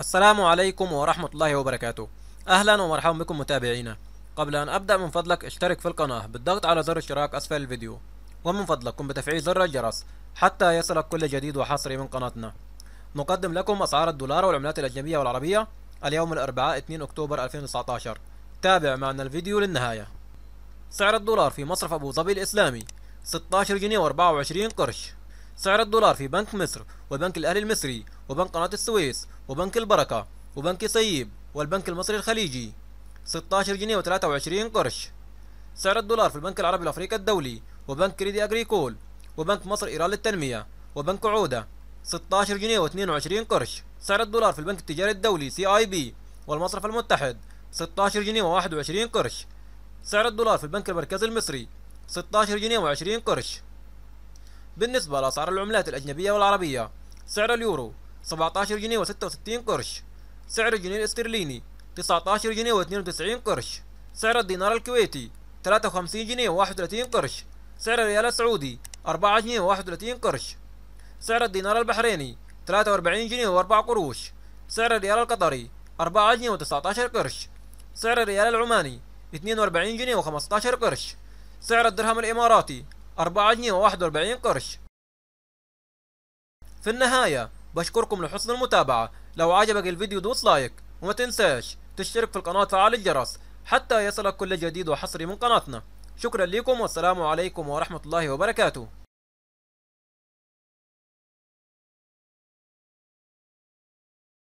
السلام عليكم ورحمة الله وبركاته أهلا ومرحبا بكم متابعينا قبل أن أبدأ من فضلك اشترك في القناة بالضغط على زر الاشتراك أسفل الفيديو ومن فضلك قم بتفعيل زر الجرس حتى يصلك كل جديد وحصري من قناتنا نقدم لكم أسعار الدولار والعملات الأجنبية والعربية اليوم الأربعاء 2 أكتوبر 2019 تابع معنا الفيديو للنهاية سعر الدولار في مصرف أبو ظبي الإسلامي 16 جنيه و24 قرش سعر الدولار في بنك مصر وبنك الأهلي المصري وبنك قناة السويس وبنك البركة وبنك سيب والبنك المصري الخليجي 16 جنيه و23 قرش سعر الدولار في البنك العربي الأفريقي الدولي وبنك كريدي أجريكول وبنك مصر إيران للتنمية وبنك عودة 16 جنيه و22 قرش سعر الدولار في البنك التجاري الدولي سي اي بي والمصرف المتحد 16 جنيه و21 قرش سعر الدولار في البنك المركزي المصري 16 جنيه و20 قرش بالنسبة لأسعار العملات الأجنبية والعربية سعر اليورو 17 جنيه و66 قرش سعر الجنيه الاسترليني 19 جنيه و92 قرش سعر الدينار الكويتي 53 جنيه و31 قرش سعر الريال السعودي 4 جنيه و31 قرش سعر الدينار البحريني 43 جنيه و4 قروش سعر الريال القطري 4 جنيه و19 قرش سعر الريال العماني 42 جنيه و15 قرش سعر الدرهم الإماراتي 4 جنيه و41 قرش في النهاية بشكركم لحسن المتابعة لو عجبك الفيديو دوس لايك وما تنساش تشترك في القناة وتفعل الجرس حتى يصلك كل جديد وحصري من قناتنا شكرا لكم والسلام عليكم ورحمة الله وبركاته